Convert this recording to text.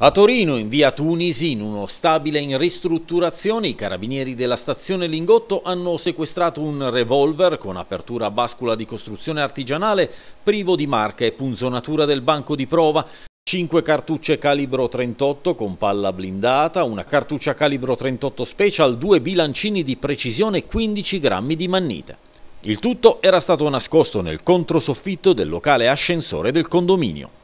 A Torino, in via Tunisi, in uno stabile in ristrutturazione, i carabinieri della stazione Lingotto hanno sequestrato un revolver con apertura a bascula di costruzione artigianale, privo di marca e punzonatura del banco di prova, 5 cartucce calibro 38 con palla blindata, una cartuccia calibro 38 special, due bilancini di precisione e 15 grammi di mannite. Il tutto era stato nascosto nel controsoffitto del locale ascensore del condominio.